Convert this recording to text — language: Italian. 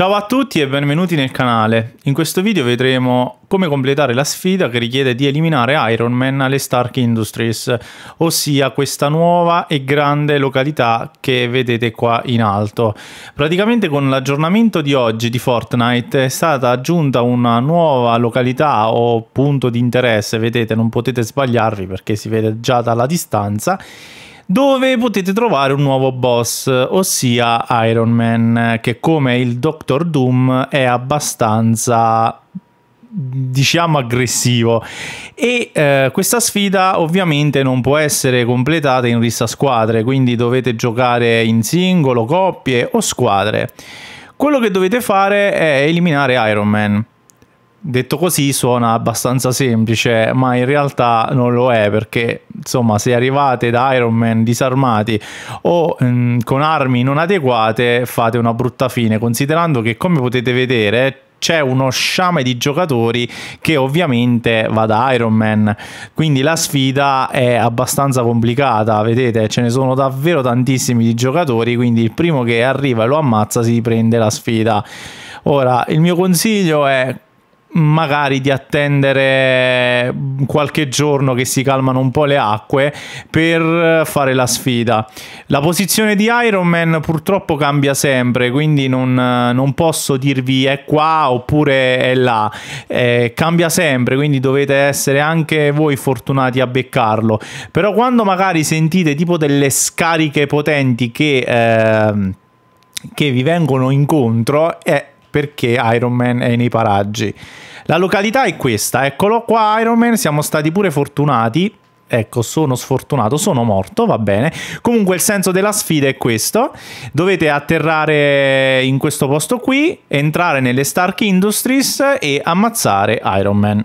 Ciao a tutti e benvenuti nel canale. In questo video vedremo come completare la sfida che richiede di eliminare Iron Man alle Stark Industries, ossia questa nuova e grande località che vedete qua in alto. Praticamente con l'aggiornamento di oggi di Fortnite è stata aggiunta una nuova località o punto di interesse, vedete non potete sbagliarvi perché si vede già dalla distanza dove potete trovare un nuovo boss, ossia Iron Man, che come il Doctor Doom è abbastanza diciamo aggressivo e eh, questa sfida ovviamente non può essere completata in rissa squadre quindi dovete giocare in singolo, coppie o squadre quello che dovete fare è eliminare Iron Man Detto così suona abbastanza semplice, ma in realtà non lo è perché insomma se arrivate da Iron Man disarmati o mh, mm, con armi non adeguate fate una brutta fine, considerando che come potete vedere c'è uno sciame di giocatori che ovviamente va da Iron Man, quindi la sfida è abbastanza complicata, vedete ce ne sono davvero tantissimi di giocatori, quindi il primo che arriva e lo ammazza si prende la sfida. Ora il mio consiglio è magari di attendere mm, qualche giorno che si calmano un po' le acque per fare la sfida. La posizione di Iron Man purtroppo cambia sempre, quindi non, non posso dirvi è qua oppure è là, eh, cambia sempre, quindi dovete essere anche voi fortunati a beccarlo. Però quando magari sentite tipo delle scariche potenti che... Eh, che vi vengono incontro è eh, perché Iron Man è nei paraggi. La località è questa, eccolo qua Iron Man, siamo stati pure fortunati. Ecco, sono sfortunato, sono morto, va bene. Comunque il senso della sfida è questo. Dovete atterrare in questo posto qui, entrare nelle Stark Industries e ammazzare Iron Man.